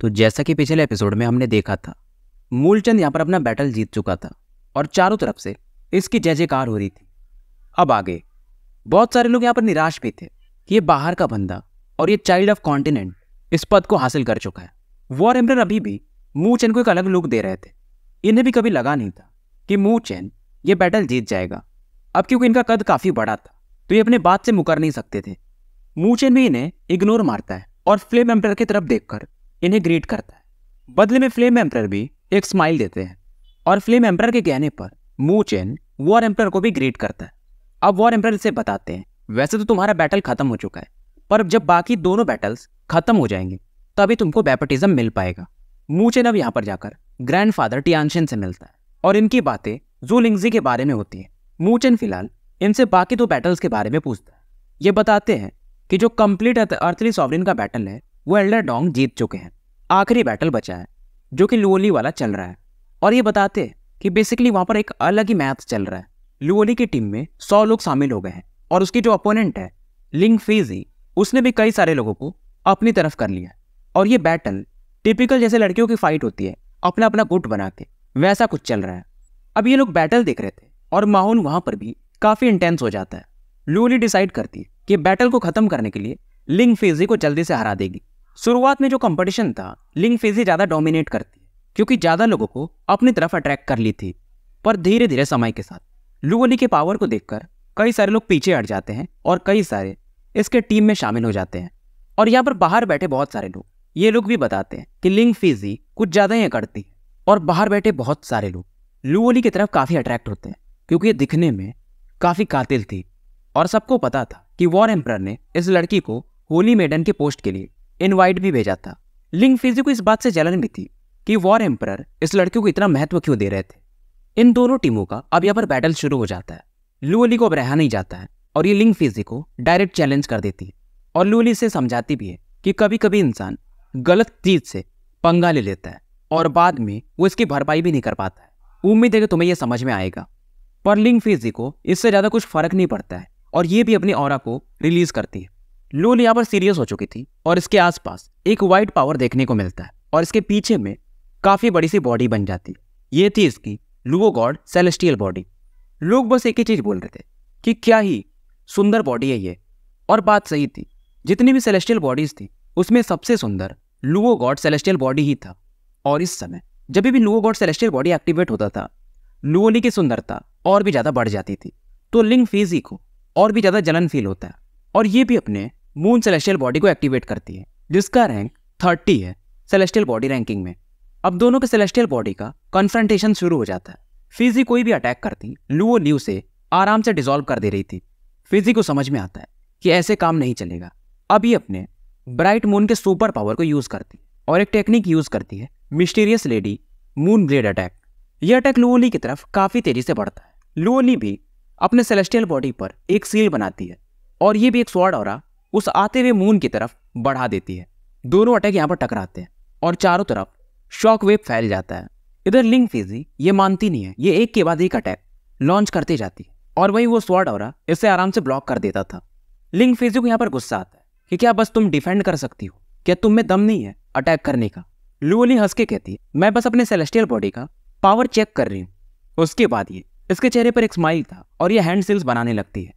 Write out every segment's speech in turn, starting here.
तो जैसा कि पिछले एपिसोड में हमने देखा था मूलचंद यहाँ पर अपना बैटल जीत चुका था और चारों तरफ से इसकी जय जयकार हो रही थी अब आगे बहुत सारे लोग यहाँ पर निराश भी थे कि ये बाहर का बंदा और ये चाइल्ड ऑफ कॉन्टिनेंट इस पद को हासिल कर चुका है वॉर एम्बर अभी भी मूचैन को एक अलग लुक दे रहे थे इन्हें भी कभी लगा नहीं था कि मूचैन ये बैटल जीत जाएगा अब क्योंकि इनका कद काफ़ी बड़ा था तो ये अपने बात से मुकर नहीं सकते थे मूचैन भी इन्हें इग्नोर मारता है और फ्लेम एम्बर की तरफ देखकर इन्हें ग्रीट करता है बदले में फ्लेम एम्प्रर भी एक स्माइल देते हैं और फ्लेम एम्प्रर के कहने पर मू चेन वॉर एम्प्रर को भी ग्रीट करता है अब वॉर एम्प्रर से बताते हैं वैसे तो तुम्हारा बैटल खत्म हो चुका है पर जब बाकी दोनों बैटल्स खत्म हो जाएंगे तभी तुमको बैपटिज्म मिल पाएगा मूचेन अब यहाँ पर जाकर ग्रैंडफादर टियानशेन से मिलता है और इनकी बातें जूलिंगजी के बारे में होती मू मूचेन फिलहाल इनसे बाकी दो बैटल्स के बारे में पूछता है ये बताते हैं कि जो कंप्लीट अर्थली सॉवरिन का बैटल है वो एल्डर डोंग जीत चुके हैं आखिरी बैटल बचा है जो कि लुओली वाला चल रहा है और ये बताते हैं कि बेसिकली वहाँ पर एक अलग ही मैथ चल रहा है लुओली की टीम में सौ लोग शामिल हो गए हैं और उसकी जो अपोनेंट है लिंग फेजी उसने भी कई सारे लोगों को अपनी तरफ कर लिया और ये बैटल टिपिकल जैसे लड़कियों की फाइट होती है अपना अपना गुट बना के वैसा कुछ चल रहा है अब ये लोग बैटल देख रहे थे और माहौल वहाँ पर भी काफ़ी इंटेंस हो जाता है लुओली डिसाइड करती है कि बैटल को ख़त्म करने के लिए लिंग फेजी को जल्दी से हरा देगी शुरुआत में जो कंपटीशन था लिंग फिजी ज़्यादा डोमिनेट करती है क्योंकि ज़्यादा लोगों को अपनी तरफ अट्रैक्ट कर ली थी पर धीरे धीरे समय के साथ लुअली के पावर को देखकर कई सारे लोग पीछे हट जाते हैं और कई सारे इसके टीम में शामिल हो जाते हैं और यहाँ पर बाहर बैठे बहुत सारे लोग ये लोग भी बताते हैं कि लिंग फिजी कुछ ज़्यादा ही अकड़ती है और बाहर बैठे बहुत सारे लोग लुअली की तरफ काफ़ी अट्रैक्ट होते हैं क्योंकि ये दिखने में काफ़ी कातिल थी और सबको पता था कि वॉर एम्प्रर ने इस लड़की को होली मेडन के पोस्ट के लिए इनवाइट भी भेजा था लिंग फिजी को इस बात से जलन भी थी कि वॉर एम्पर इस लड़के को इतना महत्व क्यों दे रहे थे इन दोनों टीमों का अब यहाँ पर बैटल शुरू हो जाता है लूअली को अब रहा नहीं जाता है और ये लिंग फिजी को डायरेक्ट चैलेंज कर देती है और लुअली इसे समझाती भी है कि कभी कभी इंसान गलत चीज से पंगा ले लेता है और बाद में वो इसकी भरपाई भी नहीं कर पाता है उम्मीद है कि तुम्हें यह समझ में आएगा पर लिंग फिजी को इससे ज़्यादा कुछ फर्क नहीं पड़ता है और ये भी अपनी और को रिलीज करती है लूल यहाँ पर सीरियस हो चुकी थी और इसके आसपास एक वाइट पावर देखने को मिलता है और इसके पीछे में काफ़ी बड़ी सी बॉडी बन जाती है ये थी इसकी लुओ गॉड सेलेस्टियल बॉडी लोग बस एक ही चीज़ बोल रहे थे कि क्या ही सुंदर बॉडी है ये और बात सही थी जितनी भी सेलेस्टियल बॉडीज़ थी उसमें सबसे सुंदर लुओ गॉड सेलेस्टियल बॉडी ही था और इस समय जब भी Luo god celestial body activate होता था लुओली की सुंदरता और भी ज़्यादा बढ़ जाती थी तो लिंग फीजी को और भी ज़्यादा जलन फील होता है और ये भी अपने मून सेलेस्टियल बॉडी को एक्टिवेट करती है जिसका रैंक थर्टी है सेलेस्टियल बॉडी रैंकिंग में अब दोनों के सेलेस्टियल बॉडी का कन्फ्रंटेशन शुरू हो जाता है फिजी कोई भी अटैक करती लुओ ल्यू से आराम से डिजोल्व कर दे रही थी फिजी को समझ में आता है कि ऐसे काम नहीं चलेगा अब ये अपने ब्राइट मून के सुपर पावर को यूज़ करती है और एक टेक्निक यूज़ करती है mysterious lady moon blade attack यह अटैक लुओली की तरफ काफ़ी तेज़ी से बढ़ता है लुओली भी अपने सेलेस्टियल बॉडी पर एक सील बनाती है और ये भी एक स्वाड और उस आते हुए मून की तरफ बढ़ा देती है दोनों अटैक यहाँ पर टकराते हैं और चारों तरफ शॉक वेव फैल जाता है इधर लिंग फिजी ये मानती नहीं है ये एक के बाद एक अटैक लॉन्च करते जाती है और वही वो स्वाड और इसे आराम से ब्लॉक कर देता था लिंग फिजी को यहाँ पर गुस्सा आता है कि क्या बस तुम डिफेंड कर सकती हो क्या तुम में दम नहीं है अटैक करने का लुअली हंस के कहती है मैं बस अपने सेलेस्टियल बॉडी का पावर चेक कर रही हूँ उसके बाद ये इसके चेहरे पर एक स्माइल था और ये हैंड सिल्स बनाने लगती है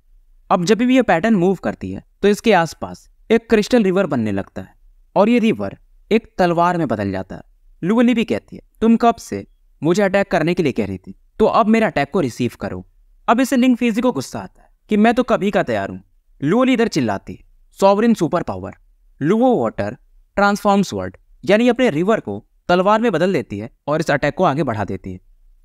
अब जब भी ये पैटर्न मूव करती है तो इसके आसपास एक क्रिस्टल रिवर बनने लगता है और ये रिवर एक तलवार में बदल जाता है लुवली भी कहती है तुम कब से मुझे अटैक करने के लिए कह रही थी तो अब मेरे अटैक को रिसीव करो अब इसे लिंग फीजी को गुस्सा आता है कि मैं तो कभी का तैयार हूँ लुअली इधर चिल्लाती sovereign super power Luo water transforms world यानी अपने रिवर को तलवार में बदल देती है और इस अटैक को आगे बढ़ा देती है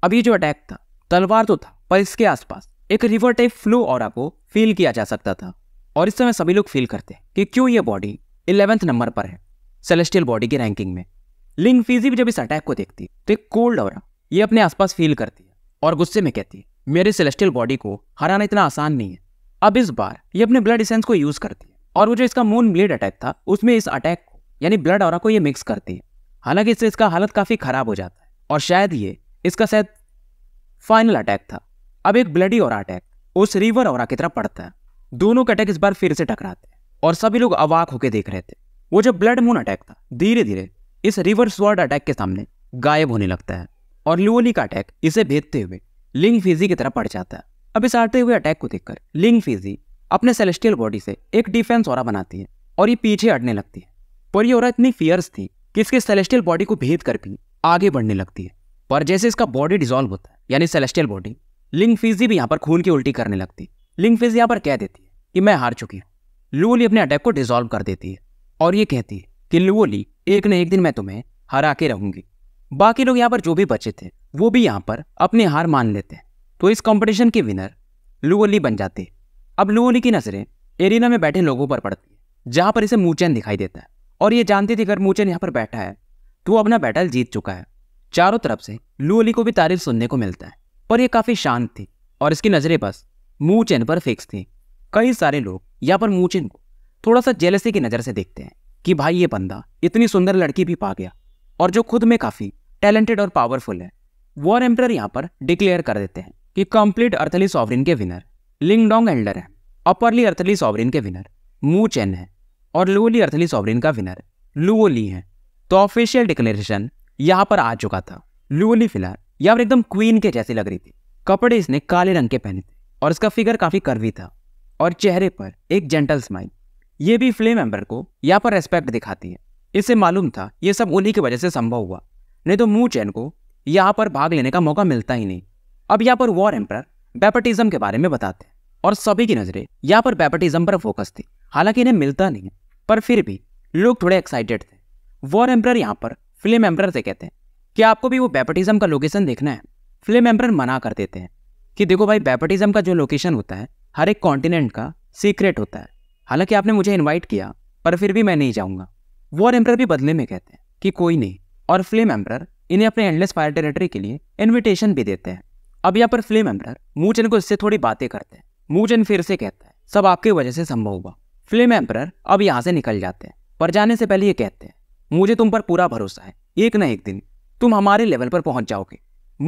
अब ये जो अटैक था तलवार तो था पर इसके आसपास एक रिवर टाइप फ्लो और को फील किया जा सकता था और इस समय सभी लोग फील करते हैं कि क्यों ये बॉडी इलेवेंथ नंबर पर है सेलेस्टियल बॉडी की रैंकिंग में लिंग फीजी भी जब इस अटैक को देखती है तो एक कोल्ड और ये अपने आसपास फील करती है और गुस्से में कहती है मेरे सेलेस्टियल बॉडी को हराना इतना आसान नहीं है अब इस बार ये अपने ब्लड इसेंस को यूज़ करती है और वो जो इसका मून ब्लेड अटैक था उसमें इस अटैक को यानी ब्लड और को ये मिक्स करती है हालांकि इससे इसका हालत काफ़ी ख़राब हो जाता है और शायद ये इसका शायद फाइनल अटैक था अब एक ब्लडी और अटैक उस रिवर और की तरफ पड़ता है दोनों का अटैक इस बार फिर से टकराते हैं और सभी लोग अवाक होकर देख रहे थे वो जो ब्लड मून अटैक था धीरे धीरे इस रिवर वर्ड अटैक के सामने गायब होने लगता है और लियोली का अटैक इसे भेदते हुए लिंग फिजी की तरफ पड़ जाता है अब इस आते हुए अटैक को देखकर लिंग फिजी अपने सेलेस्टियल बॉडी से एक डिफेंस और बनाती है और ये पीछे हटने लगती है पर ये और इतनी फियर्स थी कि इसके सेलेस्टियल बॉडी को भेद कर भी आगे बढ़ने लगती है पर जैसे इसका बॉडी डिजॉल्व होता है यानी सेलेस्टियल बॉडी लिंग फिजी भी यहाँ पर खून की उल्टी करने लगती है लिंग फिजी यहाँ पर कह देती है कि मैं हार चुकी हूँ लुवोली अपने अटैक को डिजोल्व कर देती है और ये कहती है कि लुवोली एक न एक दिन मैं तुम्हें हरा के रहूंगी बाकी लोग यहाँ पर जो भी बचे थे वो भी यहाँ पर अपनी हार मान लेते हैं तो इस कॉम्पिटिशन के विनर लुवोली बन जाती है अब लुवोली की नज़रें एरिना में बैठे लोगों पर पड़ती है जहाँ पर इसे मूचैन दिखाई देता है और ये जानती थी अगर मूचैन यहाँ पर बैठा है तो वो अपना बैटल जीत चुका है चारों तरफ से लुअली को भी तारीफ सुनने को मिलता है पर यह काफ़ी शांत थी और इसकी नज़रें बस मूचैन पर फिक्स थी कई सारे लोग यहाँ पर मूचिन को थोड़ा सा जेलसी की नज़र से देखते हैं कि भाई ये बंदा इतनी सुंदर लड़की भी पा गया और जो खुद में काफ़ी टैलेंटेड और पावरफुल है वॉर एम्प्रर यहाँ पर डिक्लेयर कर देते हैं कि कंप्लीट अर्थली सॉवरिन के विनर लिंगडोंग एल्डर है अपरली अर्थली सॉवरिन के विनर मू चेन है और लोअली अर्थली सॉवरिन का विनर लुओली है तो ऑफिशियल डिक्लेरेशन यहाँ पर आ चुका था लुओ ली फिलहाल यहाँ पर एकदम क्वीन के जैसी लग रही थी कपड़े इसने काले रंग के पहने थे और इसका फिगर काफ़ी करवी था और चेहरे पर एक जेंटल स्माइल ये भी फिल्म एम्बर को यहाँ पर रेस्पेक्ट दिखाती है इसे मालूम था ये सब उन्हीं की वजह से संभव हुआ नहीं तो मूह चैन को यहाँ पर भाग लेने का मौका मिलता ही नहीं अब यहाँ पर वॉर एम्पर बैपटिज्म के बारे में बताते हैं और सभी की नज़रें यहाँ पर बैपटिज्म पर फोकस थी हालांकि इन्हें मिलता नहीं है पर फिर भी लोग थोड़े एक्साइटेड थे वॉर एम्पर यहाँ पर फिल्म एम्पर से कहते हैं कि आपको भी वो बैपटिज्म का लोकेशन देखना है फिल्म एम्पर मना कर देते हैं कि देखो भाई बैपटिज्म का जो लोकेशन होता है हर एक कॉन्टिनेंट का सीक्रेट होता है हालांकि आपने मुझे इन्वाइट किया पर फिर भी मैं नहीं जाऊँगा वॉर एम्प्रर भी बदले में कहते हैं कि कोई नहीं और फ्लेम एम्प्रर इन्हें अपने एंडलेस फायर टेरेटरी के लिए इन्विटेशन भी देते हैं अब यहाँ पर फ्लेम एम्प्रर मूचन को इससे थोड़ी बातें करते हैं मूचन फिर से कहता है सब आपकी वजह से संभव हुआ फ्लेम एम्प्रर अब यहाँ से निकल जाते हैं पर जाने से पहले ये कहते हैं मुझे तुम पर पूरा भरोसा है एक ना एक दिन तुम हमारे लेवल पर पहुंच जाओगे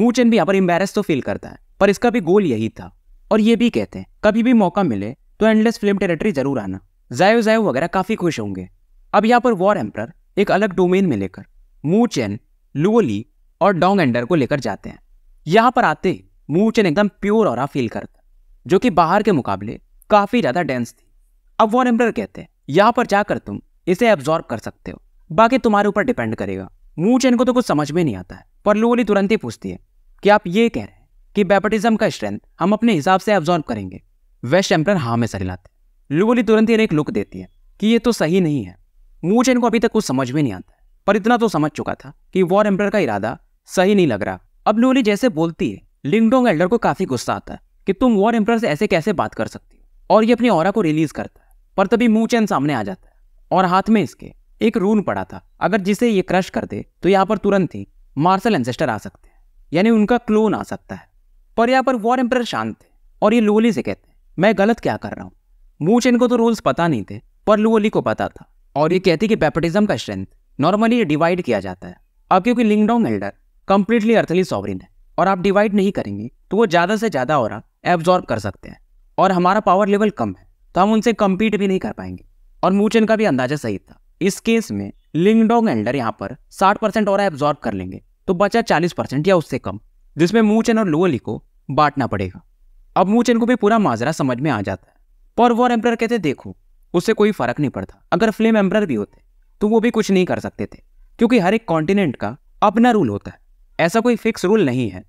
मूचन भी यहाँ पर एम्बेरस तो फील करता है पर इसका भी गोल यही था और ये भी कहते हैं कभी भी मौका मिले तो एंडलेस फिल्म टेरेटरी जरूर आना जायो जायो वगैरह काफ़ी खुश होंगे अब यहाँ पर वॉर एम्पर एक अलग डोमेन में लेकर मू चेन लुओली और डोंग एंडर को लेकर जाते हैं यहाँ पर आते मू चेन एकदम प्योर और फील करता जो कि बाहर के मुकाबले काफ़ी ज़्यादा डेंस थी अब वॉर एम्पर कहते हैं यहाँ पर जाकर तुम इसे एब्जॉर्ब कर सकते हो बाकी तुम्हारे ऊपर डिपेंड करेगा चैन को तो कुछ समझ में नहीं आता है पर लुअली तुरंत ही पूछती है कि आप ये कह रहे हैं कि बैपटिज्म का स्ट्रेंथ हम अपने हिसाब से एब्जॉर्व करेंगे वेस्ट एम्पर हाँ में सर हिलाते लुवली तुरंत इन्हें एक लुक देती है कि ये तो सही नहीं है मुझे इनको अभी तक कुछ समझ में नहीं आता पर इतना तो समझ चुका था कि वॉर एम्पर का इरादा सही नहीं लग रहा अब लुवली जैसे बोलती है लिंगडोंग एल्डर को काफ़ी गुस्सा आता है कि तुम वॉर एम्पर से ऐसे कैसे बात कर सकती हो और ये अपनी और को रिलीज करता है पर तभी मूचेन सामने आ जाता है और हाथ में इसके एक रून पड़ा था अगर जिसे ये क्रश कर दे तो यहाँ पर तुरंत ही मार्शल एंसेस्टर आ सकते हैं यानी उनका क्लोन आ सकता है पर यहाँ पर वॉर एम्पर शांत थे और ये लुअली से कहते हैं मैं गलत क्या कर रहा हूँ मूछ इनको तो रूल्स पता नहीं थे पर लुअली को पता था और ये कहती कि पैपटिज्म का स्ट्रेंथ नॉर्मली डिवाइड किया जाता है अब क्योंकि Lingdong elder completely earthly sovereign है और आप डिवाइड नहीं करेंगे तो वो ज़्यादा से ज़्यादा और एब्जॉर्ब कर सकते हैं और हमारा पावर लेवल कम है तो हम उनसे कम्पीट भी नहीं कर पाएंगे और मूचन का भी अंदाजा सही था इस केस में लिंगडोंग एल्डर यहाँ पर 60 परसेंट और एब्जॉर्ब कर लेंगे तो बचा 40 परसेंट या उससे कम जिसमें मूचन और लुअली को बांटना पड़ेगा अब मूचन को भी पूरा माजरा समझ में आ जाता है पर वॉर एम्प्रर कहते देखो उससे कोई फर्क नहीं पड़ता अगर फ्लेम एम्प्रर भी होते तो वो भी कुछ नहीं कर सकते थे क्योंकि हर एक कॉन्टिनेंट का अपना रूल होता है ऐसा कोई फिक्स रूल नहीं है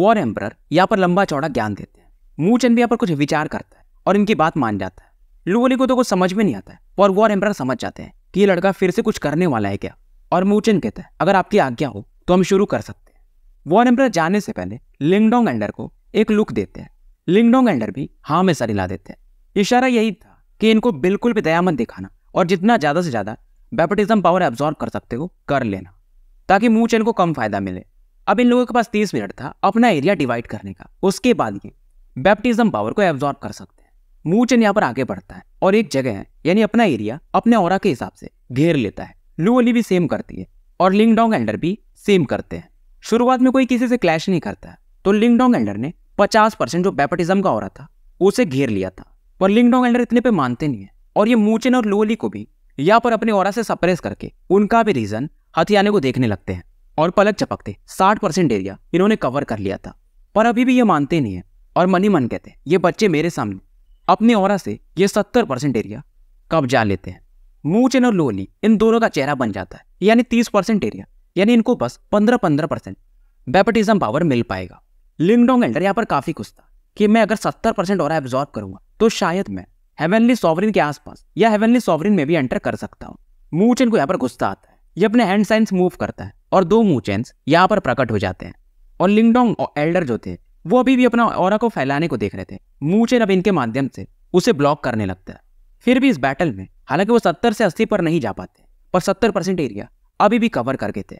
वॉर एम्प्रर यहाँ पर लंबा चौड़ा ज्ञान देते हैं मूचन भी यहाँ पर कुछ विचार करता है और इनकी बात मान जाता है लुअली को तो कुछ समझ में नहीं आता है पर वॉर एम्प्रर समझ जाते हैं कि ये लड़का फिर से कुछ करने वाला है क्या और मूचन कहता है अगर आपकी आज्ञा हो तो हम शुरू कर सकते वॉर एम्पर जाने से पहले लिंगडोंग एंडर को एक लुक देते हैं लिंगडोंग एंडर भी हाँ में सर हिला देते हैं इशारा यही था कि इनको बिल्कुल भी दया मत दिखाना और जितना ज़्यादा से ज़्यादा बैपटिज्म पावर एब्जॉर्व कर सकते हो कर लेना ताकि चैन को कम फायदा मिले अब इन लोगों के पास तीस मिनट था अपना एरिया डिवाइड करने का उसके बाद ये बैप्टिज्म पावर को एब्जॉर्व कर सकते हैं चैन यहाँ पर आगे बढ़ता है और एक जगह है यानी अपना एरिया अपने और के हिसाब से घेर लेता है लू भी सेम करती है और लिंगडोंग एंडर भी सेम करते हैं शुरुआत में कोई किसी से क्लैश नहीं करता तो लिंगडोंग एल्डर ने पचास परसेंट जो बैपटिज्म का हो रहा था उसे घेर लिया था पर लिंगडोंग एल्डर इतने पे मानते नहीं है और ये मूचिन और लोली को भी यहाँ पर अपने और से सप्रेस करके उनका भी रीजन हथियाने को देखने लगते हैं और पलक चपकते साठ परसेंट एरिया इन्होंने कवर कर लिया था पर अभी भी ये मानते नहीं है और मनी मन कहते हैं ये बच्चे मेरे सामने अपने और से ये सत्तर परसेंट एरिया कब्जा लेते हैं मूचन और लोली इन दोनों का चेहरा बन जाता है यानी तीस परसेंट एरिया यानी इनको बस पंद्रह पंद्रह परसेंट बैपटिज्म पावर मिल पाएगा लिंगडोंग एल्डर यहाँ पर काफ़ी कुछ था कि मैं अगर सत्तर परसेंट और एब्जॉर्ब करूंगा तो शायद मैं हेवनली सॉवरिन के आसपास या हेवनली सॉवरिन में भी एंटर कर सकता हूँ मूचेन को यहाँ पर गुस्सा आता है ये अपने हैंड साइंस मूव करता है और दो मूचेंस यहाँ पर प्रकट हो जाते हैं और लिंगडोंग एल्डर जो थे वो अभी भी अपना और को फैलाने को देख रहे थे मूचेन अब इनके माध्यम से उसे ब्लॉक करने लगता है फिर भी इस बैटल में हालांकि वो सत्तर से अस्सी पर नहीं जा पाते पर सत्तर परसेंट एरिया अभी भी कवर करके थे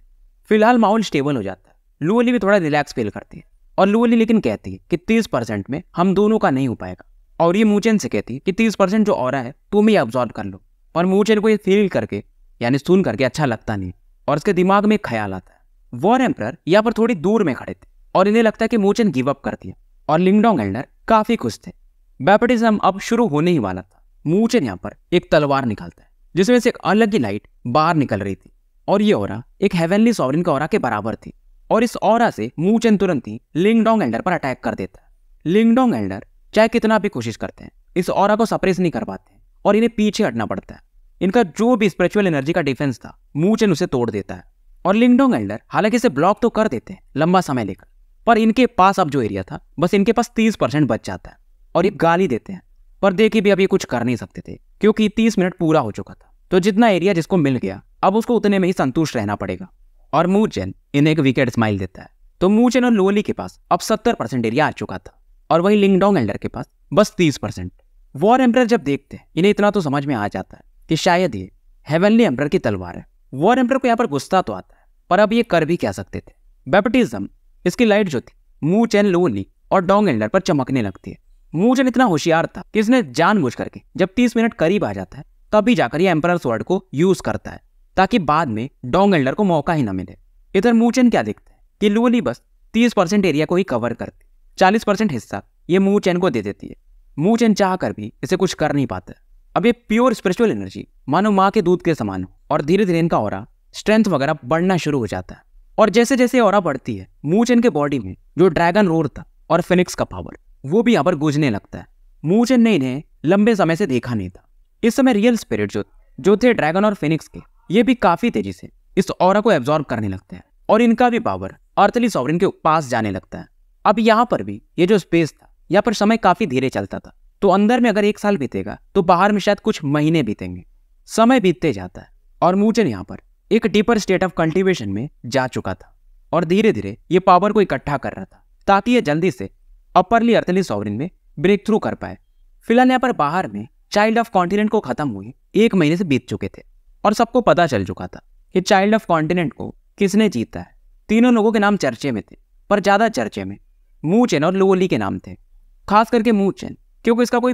फिलहाल माहौल स्टेबल हो जाता है लूअली भी थोड़ा रिलैक्स फील करती है और लुअली लेकिन कहती है कि तीस परसेंट में हम दोनों का नहीं हो पाएगा और ये मूचेन से कहती है कि तीस परसेंट जो और है तुम ही ऑब्जॉर्व कर लो और मूचेन को ये फील करके यानी सुन करके अच्छा लगता नहीं और उसके दिमाग में ख्याल आता है वॉर एम्प्रर यहाँ पर थोड़ी दूर में खड़े थे और इन्हें लगता है कि मूचेन गिव अप करती है और लिंगडोंग एल्डर काफ़ी खुश थे बैपटिज्म अब शुरू होने ही वाला था मूचेन यहाँ पर एक तलवार निकालता है जिसमें से एक अलग ही लाइट बाहर निकल रही थी और ये और एक हेवनली सॉवरिन का और के बराबर थी और इस और से मूचन तुरंत ही लिंगडोंग एल्डर पर अटैक कर देता है लिंगडोंग एल्डर चाहे कितना भी कोशिश करते हैं इस और को सप्रेस नहीं कर पाते और इन्हें पीछे हटना पड़ता है इनका जो भी स्पिरिचुअल एनर्जी का डिफेंस था मूचन उसे तोड़ देता है और लिंगडोंग एल्डर हालांकि इसे ब्लॉक तो कर देते हैं लंबा समय लेकर पर इनके पास अब जो एरिया था बस इनके पास तीस परसेंट बच जाता है और ये गाली देते हैं पर देखिए भी अब ये कुछ कर नहीं सकते थे क्योंकि तीस मिनट पूरा हो चुका था तो जितना एरिया जिसको मिल गया अब उसको उतने में ही संतुष्ट रहना पड़ेगा और मूचेन इन्हें एक विकेट स्माइल देता है तो मूचेन और लोली के पास अब सत्तर परसेंट एरिया आ चुका था और वही लिंगडोंग एल्डर के पास बस तीस परसेंट वॉर एम्पर जब देखते हैं इन्हें इतना तो समझ में आ जाता है कि शायद ये हेवनली एम्पर की तलवार है वॉर एम्पर को यहाँ पर गुस्सा तो आता है पर अब ये कर भी क्या सकते थे बैप्टिज्म इसकी लाइट जो थी मूचेन लोली और डोंग एल्डर पर चमकने लगती है मूचेन इतना होशियार था कि इसने जान करके जब तीस मिनट करीब आ जाता है तभी जाकर ये एम्पर स्वर्ड को यूज करता है ताकि बाद में डोंग एल्डर को मौका ही ना मिले इधर मूचेन क्या देखते हैं कि लूली बस तीस परसेंट एरिया को ही कवर करती चालीस परसेंट हिस्सा ये मूचेन को दे देती है मूचेन चाह कर भी इसे कुछ कर नहीं पाता अब ये प्योर स्पिरिचुअल एनर्जी मानो माँ के दूध के समान हो और धीरे धीरे इनका और स्ट्रेंथ वगैरह बढ़ना शुरू हो जाता है और जैसे जैसे और बढ़ती है मूचेन के बॉडी में जो ड्रैगन रोर था और फिनिक्स का पावर वो भी यहाँ पर गुजने लगता है मूचेन ने इन्हें लंबे समय से देखा नहीं था इस समय रियल स्पिरिट जो जो थे ड्रैगन और फिनिक्स के ये भी काफ़ी तेजी से इस और को एब्जॉर्ब करने लगते हैं और इनका भी पावर अर्थली सॉवरिन के पास जाने लगता है अब यहाँ पर भी ये जो स्पेस था यहाँ पर समय काफ़ी धीरे चलता था तो अंदर में अगर एक साल बीतेगा तो बाहर में शायद कुछ महीने बीतेंगे समय बीतते जाता है और मूचन यहाँ पर एक डीपर स्टेट ऑफ कल्टिवेशन में जा चुका था और धीरे धीरे ये पावर को इकट्ठा कर रहा था ताकि ये जल्दी से अपरली अर्थली सॉवरिन में ब्रेक थ्रू कर पाए फिलहाल यहाँ पर बाहर में चाइल्ड ऑफ कॉन्टिनेंट को खत्म हुए एक महीने से बीत चुके थे और सबको पता चल चुका था कि चाइल्ड ऑफ कॉन्टिनेंट को किसने जीता है तीनों लोगों के नाम चर्चे में थे पर ज़्यादा चर्चे में मूचेन और लोली के नाम थे खास करके मूचेन क्योंकि इसका कोई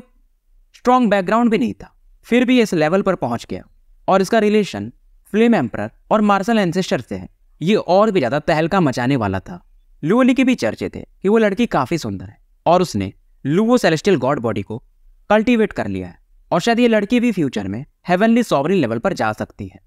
स्ट्रॉन्ग बैकग्राउंड भी नहीं था फिर भी इस लेवल पर पहुंच गया और इसका रिलेशन फिल्म एम्पर और मार्शल एंसेस्टर से है ये और भी ज़्यादा तहलका मचाने वाला था लुओली के भी चर्चे थे कि वो लड़की काफ़ी सुंदर है और उसने लुओ सेलेस्टियल गॉड बॉडी को कल्टीवेट कर लिया है और शायद ये लड़की भी फ्यूचर में हेवनली सॉवरिन लेवल पर जा सकती है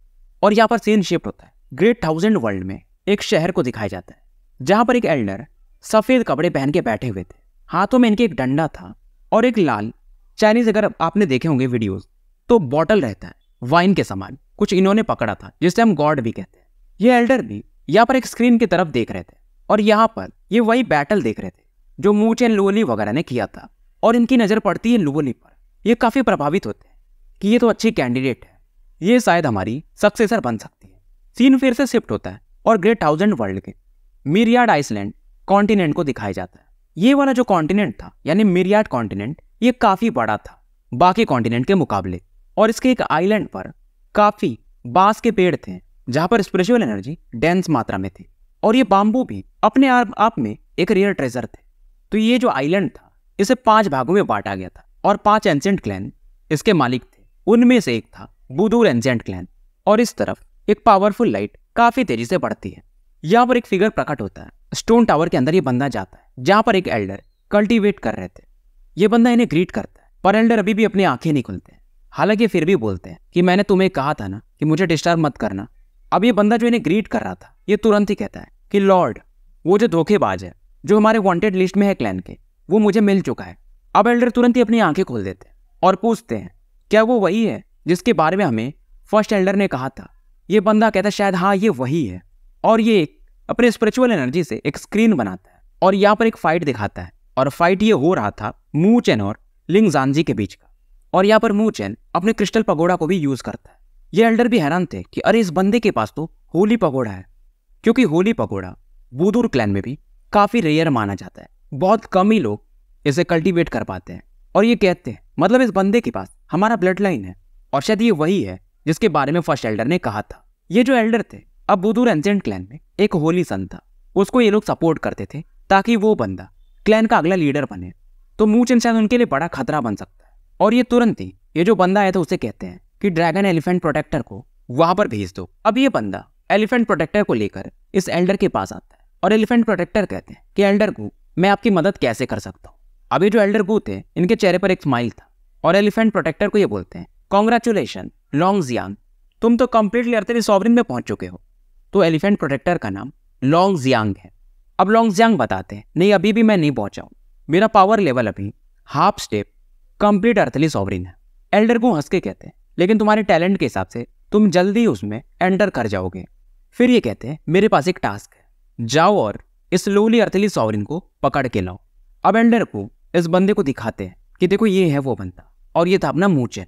और यहाँ पर सीन शिफ्ट होता है ग्रेट थाउजेंड वर्ल्ड में एक शहर को दिखाया जाता है जहाँ पर एक एल्डर सफ़ेद कपड़े पहन के बैठे हुए थे हाथों में इनके एक डंडा था और एक लाल चाइनीज अगर आपने देखे होंगे वीडियोस तो बॉटल रहता है वाइन के समान कुछ इन्होंने पकड़ा था जिसे हम गॉड भी कहते हैं ये एल्डर भी यहाँ पर एक स्क्रीन की तरफ देख रहे थे और यहाँ पर ये वही बैटल देख रहे थे जो एंड लोली वगैरह ने किया था और इनकी नज़र पड़ती है लोली पर ये काफ़ी प्रभावित होते कि ये तो अच्छी कैंडिडेट है ये शायद हमारी सक्सेसर बन सकती है सीन फिर से शिफ्ट होता है और ग्रेट थाउजेंड वर्ल्ड के मीरियाड आइसलैंड कॉन्टिनेंट को दिखाया जाता है ये वाला जो कॉन्टिनेंट था यानी मीरियाड कॉन्टिनेंट ये काफ़ी बड़ा था बाकी कॉन्टिनेंट के मुकाबले और इसके एक आइलैंड पर काफ़ी बांस के पेड़ थे जहाँ पर स्पिरिचुअल एनर्जी डेंस मात्रा में थी और ये बाम्बू भी अपने आप में एक रेयर ट्रेजर थे तो ये जो आइलैंड था इसे पांच भागों में बांटा गया था और पांच एंसेंट क्लैन इसके मालिक थे उनमें से एक था बुदूर एंजेंट क्लैन और इस तरफ एक पावरफुल लाइट काफी तेजी से बढ़ती है यहाँ पर एक फिगर प्रकट होता है स्टोन टावर के अंदर ये बंदा जाता है जहाँ पर एक एल्डर कल्टीवेट कर रहे थे ये बंदा इन्हें ग्रीट करता है पर एल्डर अभी भी अपनी आंखें नहीं खुलते हालांकि फिर भी बोलते हैं कि मैंने तुम्हें कहा था ना कि मुझे डिस्टर्ब मत करना अब ये बंदा जो इन्हें ग्रीट कर रहा था ये तुरंत ही कहता है कि लॉर्ड वो जो धोखेबाज है जो हमारे वांटेड लिस्ट में है क्लैन के वो मुझे मिल चुका है अब एल्डर तुरंत ही अपनी आंखें खोल देते हैं और पूछते हैं क्या वो वही है जिसके बारे में हमें फर्स्ट एल्डर ने कहा था ये बंदा कहता शायद हाँ ये वही है और ये एक अपने स्पिरिचुअल एनर्जी से एक स्क्रीन बनाता है और यहाँ पर एक फाइट दिखाता है और फाइट ये हो रहा था मुँह चैन और लिंग जानजी के बीच का और यहाँ पर मूह चैन अपने क्रिस्टल पगोड़ा को भी यूज़ करता है ये एल्डर भी हैरान थे कि अरे इस बंदे के पास तो होली पगोड़ा है क्योंकि होली पगोड़ा बूदूर क्लैन में भी काफ़ी रेयर माना जाता है बहुत कम ही लोग इसे कल्टीवेट कर पाते हैं और ये कहते हैं मतलब इस बंदे के पास हमारा ब्लड लाइन है और शायद ये वही है जिसके बारे में फर्स्ट एल्डर ने कहा था ये जो एल्डर थे अब बुदूर एंसेंट क्लैन में एक होली सन था उसको ये लोग सपोर्ट करते थे ताकि वो बंदा क्लैन का अगला लीडर बने तो मूच शायद उनके लिए बड़ा खतरा बन सकता है और ये तुरंत ही ये जो बंदा आया था उसे कहते हैं कि ड्रैगन एलिफेंट प्रोटेक्टर को वहां पर भेज दो अब ये बंदा एलिफेंट प्रोटेक्टर को लेकर इस एल्डर के पास आता है और एलिफेंट प्रोटेक्टर कहते हैं कि एल्डर को मैं आपकी मदद कैसे कर सकता हूँ अभी जो एल्डर गु थे इनके चेहरे पर एक स्माइल था और एलिफेंट प्रोटेक्टर को ये बोलते हैं कॉन्ग्रेचुलेशन लॉन्ग जियांग तुम तो कंप्लीटली अड़तीस सॉवरिन में पहुंच चुके हो तो एलिफेंट प्रोटेक्टर का नाम लॉन्ग जियांग है अब लॉन्ग जियांग बताते हैं नहीं अभी भी मैं नहीं पहुंचा हूं मेरा पावर लेवल अभी half step complete earthly sovereign है एल्डर को हंस के कहते हैं लेकिन तुम्हारे टैलेंट के हिसाब से तुम जल्दी उसमें एंटर कर जाओगे फिर ये कहते हैं मेरे पास एक टास्क है जाओ और इस लोली अर्थली सॉवरिन को पकड़ के लाओ अब एल्डर को इस बंदे को दिखाते हैं कि देखो ये है वो बंदा और ये था अपना मूचेन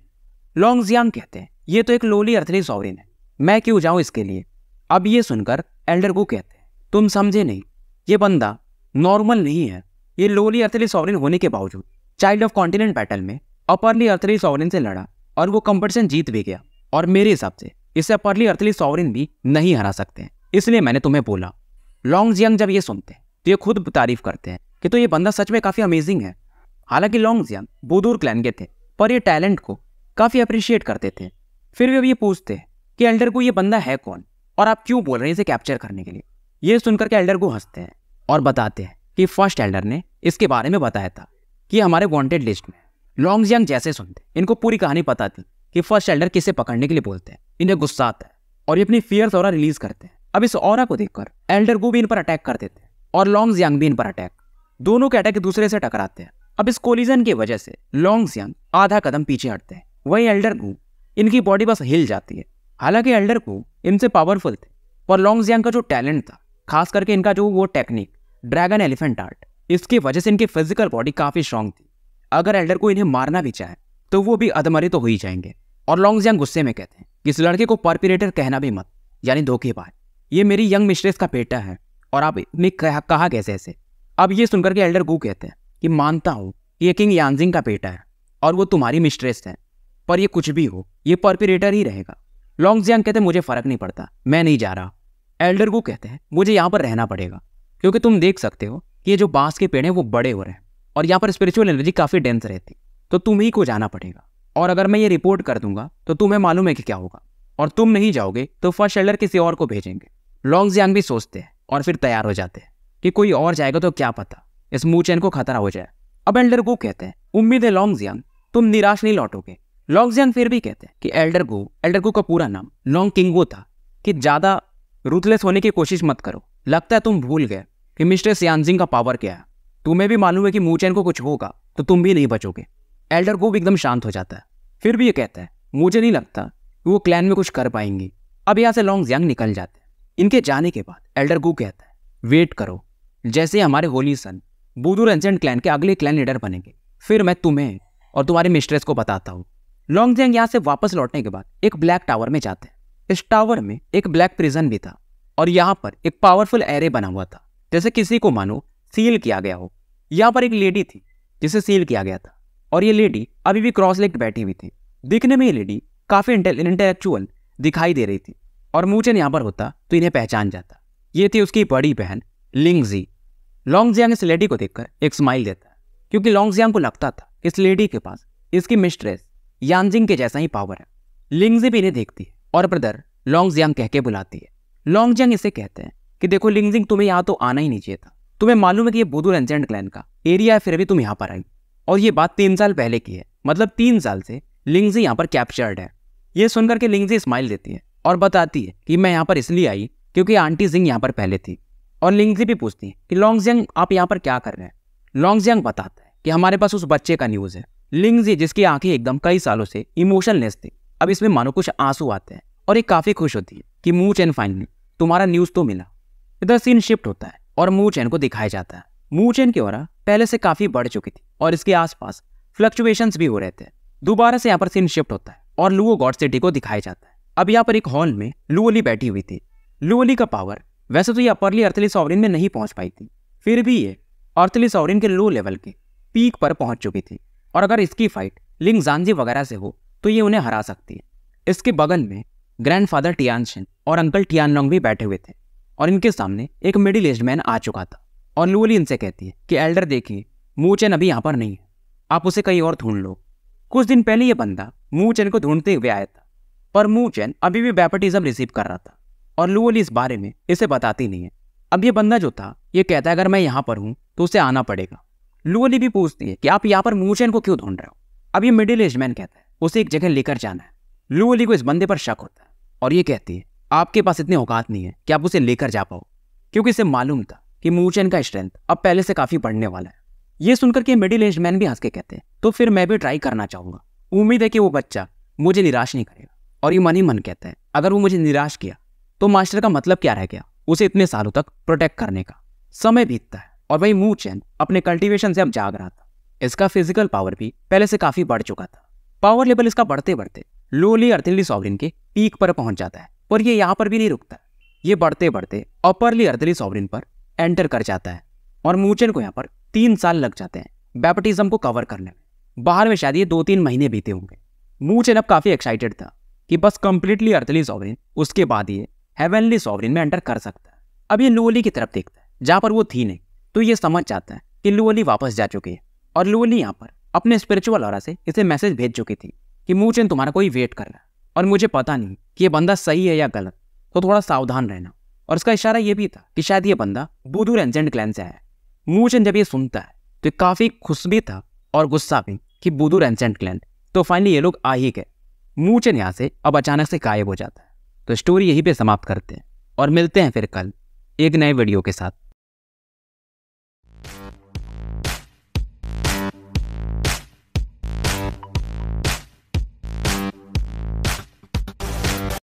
लॉन्ग जियांग कहते हैं ये तो एक लोली अर्थली सॉवरिन है मैं क्यों जाऊं इसके लिए अब ये सुनकर एल्डर को कहते हैं तुम समझे नहीं ये बंदा नॉर्मल नहीं है ये लोली अर्थली सॉवरिन होने के बावजूद चाइल्ड ऑफ कॉन्टिनेंट बैटल में अपरली अर्थली सॉवरिन से लड़ा और वो कंपटीशन जीत भी गया और मेरे हिसाब से इसे अपरली अर्थली सॉवरिन भी नहीं हरा सकते इसलिए मैंने तुम्हें बोला लॉन्ग जियांग जब ये सुनते हैं तो ये खुद तारीफ करते हैं कि तो ये बंदा सच में काफ़ी अमेजिंग है हालांकि लॉन्ग जियांग बुदूर क्लैन के थे पर ये टैलेंट को काफ़ी अप्रिशिएट करते थे फिर भी अब ये पूछते कि एल्डर को ये बंदा है कौन और आप क्यों बोल रहे हैं इसे कैप्चर करने के लिए ये सुनकर के एल्डर को हंसते हैं और बताते हैं कि फर्स्ट एल्डर ने इसके बारे में बताया था कि हमारे वांटेड लिस्ट में लॉन्ग यंग जैसे सुनते इनको पूरी कहानी पता थी कि फर्स्ट एल्डर किसे पकड़ने के लिए बोलते हैं इन्हें गुस्सा आता है और ये अपनी फियर्स और रिलीज करते हैं अब इस और को देखकर एल्डर को भी इन पर अटैक कर देते हैं और लॉन्ग यांग भी इन पर अटैक दोनों के अटैक दूसरे से टकराते हैं अब इस कोलिजन की वजह से लॉन्ग सियांग आधा कदम पीछे हटते हैं वही एल्डर को इनकी बॉडी बस हिल जाती है हालांकि एल्डर को इनसे पावरफुल थे और लॉन्ग जियांग का जो टैलेंट था खास करके इनका जो वो टेक्निक ड्रैगन एलिफेंट आर्ट इसकी वजह से इनकी फिजिकल बॉडी काफ़ी स्ट्रांग थी अगर एल्डर को इन्हें मारना भी चाहे तो वो भी अधमरे तो हो ही जाएंगे और लॉन्ग जियांग गुस्से में कहते हैं कि इस लड़के को परपिरेटर कहना भी मत यानी धोखेबाज ये मेरी यंग मिस्ट्रेस का बेटा है और आप ने कहा कैसे ऐसे अब ये सुनकर के एल्डर गु कहते हैं कि मानता कि ये किंग यांजिंग का बेटा है और वो तुम्हारी मिस्ट्रेस है पर ये कुछ भी हो ये परपिरेटर ही रहेगा लॉन्ग जियांग कहते मुझे फ़र्क नहीं पड़ता मैं नहीं जा रहा एल्डर गु कहते हैं मुझे यहाँ पर रहना पड़ेगा क्योंकि तुम देख सकते हो कि ये जो बांस के पेड़ हैं वो बड़े हो रहे हैं और यहाँ पर स्पिरिचुअल एनर्जी काफ़ी डेंस रहती तो तुम ही को जाना पड़ेगा और अगर मैं ये रिपोर्ट कर दूंगा तो तुम्हें मालूम है कि क्या होगा और तुम नहीं जाओगे तो फर्स्ट एल्डर किसी और को भेजेंगे लॉन्ग जियांग भी सोचते हैं और फिर तैयार हो जाते हैं कि कोई और जाएगा तो क्या पता इस मूह चैन को खतरा हो जाए अब एल्डर गो कहते हैं उम्मीद है लॉन्ग जियांग तुम निराश नहीं लौटोगे लॉन्ग जियांग फिर भी कहते हैं कि एल्डर गो एल्डर गो का पूरा नाम लॉन्ग किंगो था कि ज़्यादा रूथलेस होने की कोशिश मत करो लगता है तुम भूल गए कि मिस्टर सियानजिंग का पावर क्या है तुम्हें भी मालूम है कि मूचैन को कुछ होगा तो तुम भी नहीं बचोगे एल्डर गो एकदम शांत हो जाता है फिर भी ये कहता है मुझे नहीं लगता कि वो क्लैन में कुछ कर पाएंगे अब यहाँ से लॉन्ग जियांग निकल जाते हैं इनके जाने के बाद एल्डर गो कहता है वेट करो जैसे हमारे होली सन बुधू रंजन क्लैन के अगले क्लैन लीडर बनेंगे फिर मैं तुम्हें और तुम्हारी मिस्ट्रेस को बताता हूँ लॉन्ग जैंग यहाँ से वापस लौटने के बाद एक ब्लैक टावर में जाते हैं इस टावर में एक ब्लैक प्रिजन भी था और यहाँ पर एक पावरफुल एरे बना हुआ था जैसे किसी को मानो सील किया गया हो यहाँ पर एक लेडी थी जिसे सील किया गया था और ये लेडी अभी भी क्रॉस लेग बैठी हुई थी दिखने में ये लेडी काफ़ी इंटेलेक्चुअल दिखाई दे रही थी और मूचन यहाँ पर होता तो इन्हें पहचान जाता ये थी उसकी बड़ी बहन लिंगजी लॉन्गजियांग इस लेडी को देखकर एक स्माइल देता है क्योंकि लॉन्गजियांग को लगता था इस लेडी के पास इसकी मिस्ट्रेस यानजिंग के जैसा ही पावर है लिंगजी भी इन्हें देखती है और ब्रदर लॉन्गजियांग कह के बुलाती है लॉन्गजियांग इसे कहते हैं कि देखो लिंगजिंग तुम्हें यहाँ तो आना ही नहीं चाहिए था तुम्हें मालूम है कि ये बुदुर एंजेंट क्लैन का एरिया है फिर भी तुम यहाँ पर आई और ये बात तीन साल पहले की है मतलब तीन साल से लिंगजी यहाँ पर कैप्चर्ड है ये सुनकर के लिंगजी स्माइल देती है और बताती है कि मैं यहाँ पर इसलिए आई क्योंकि आंटी जिंग यहाँ पर पहले थी और लिंगजी भी पूछती है कि लॉन्गजियांग आप यहाँ पर क्या कर रहे हैं लॉन्गजियांग बताता है कि हमारे पास उस बच्चे का न्यूज़ है लिंगजी जिसकी आंखें एकदम कई सालों से इमोशनलेस थी अब इसमें मानो कुछ आंसू आते हैं और ये काफ़ी खुश होती है कि मूच चैन फाइनली तुम्हारा न्यूज़ तो मिला इधर सीन शिफ्ट होता है और मूह चैन को दिखाया जाता है मूह चैन की ओरा पहले से काफ़ी बढ़ चुकी थी और इसके आसपास फ्लक्चुएशंस भी हो रहे थे दोबारा से यहाँ पर सीन शिफ्ट होता है और लुओ गॉड सिटी को दिखाया जाता है अब यहाँ पर एक हॉल में लुओली बैठी हुई थी लुओली का पावर वैसे तो ये अपरली अर्थली सॉवरिन में नहीं पहुंच पाई थी फिर भी ये अर्थली सॉवरिन के लो लेवल के पीक पर पहुंच चुकी थी और अगर इसकी फाइट लिंग जानजी वगैरह से हो तो ये उन्हें हरा सकती है इसके बगल में ग्रैंडफादर टियानशिन और अंकल टियानलोंग भी बैठे हुए थे और इनके सामने एक मिडिल एज मैन आ चुका था और लूली इनसे कहती है कि एल्डर देखिए मूचन अभी यहाँ पर नहीं है आप उसे कहीं और ढूंढ लो कुछ दिन पहले ये बंदा मूचन को ढूंढते हुए आया था पर मूचन अभी भी बैपटिज्म रिसीव कर रहा था और लूअली इस बारे में इसे बताती नहीं है अब ये बंदा जो था ये कहता है अगर मैं यहाँ पर हूँ तो उसे आना पड़ेगा लूअली भी पूछती है कि आप यहाँ पर मूचेन को क्यों ढूंढ रहे हो अब ये मिडिल एज मैन कहता है उसे एक जगह लेकर जाना है लूअली को इस बंदे पर शक होता है और ये कहती है आपके पास इतनी औकात नहीं है कि आप उसे लेकर जा पाओ क्योंकि इसे मालूम था कि मूचेन का स्ट्रेंथ अब पहले से काफ़ी बढ़ने वाला है ये सुनकर के मिडिल एज मैन भी हंस के कहते हैं तो फिर मैं भी ट्राई करना चाहूंगा उम्मीद है कि वो बच्चा मुझे निराश नहीं करेगा और ये मन ही मन कहता है अगर वो मुझे निराश किया तो मास्टर का मतलब क्या रह गया उसे इतने सालों तक प्रोटेक्ट करने का समय बीतता है और वही मूव चैन अपने कल्टीवेशन से अब जाग रहा था इसका फिजिकल पावर भी पहले से काफी बढ़ चुका था पावर लेवल इसका बढ़ते बढ़ते लोली अर्थिली सॉवरिन के पीक पर पहुंच जाता है और ये यहाँ पर भी नहीं रुकता ये बढ़ते बढ़ते अपरली अर्थिली सॉवरिन पर एंटर कर जाता है और मूचन को यहाँ पर तीन साल लग जाते हैं बैपटिज्म को कवर करने में बाहर में शायद ये दो तीन महीने बीते होंगे मूचन अब काफ़ी एक्साइटेड था कि बस कंप्लीटली अर्थली सॉवरिन उसके बाद ये हेवनली सॉवरिन में एंटर कर सकता है अब ये लुअली की तरफ देखता है जहाँ पर वो थी नहीं तो ये समझ जाता है कि लुअली वापस जा चुकी है और लुअली यहाँ पर अपने स्पिरिचुअल और से इसे मैसेज भेज चुकी थी कि मूचन तुम्हारा कोई वेट कर रहा है और मुझे पता नहीं कि यह बंदा सही है या गलत तो थोड़ा सावधान रहना और इसका इशारा ये भी था कि शायद ये बंदा बुधू रेंजेंट क्लैन से आया है मूचन जब ये सुनता है तो काफ़ी खुश भी था और गुस्सा भी कि बुधू रेंजेंट क्लैन तो फाइनली ये लोग आ ही गए मूचन यहाँ से अब अचानक से गायब हो जाता है तो स्टोरी यहीं पे समाप्त करते हैं और मिलते हैं फिर कल एक नए वीडियो के साथ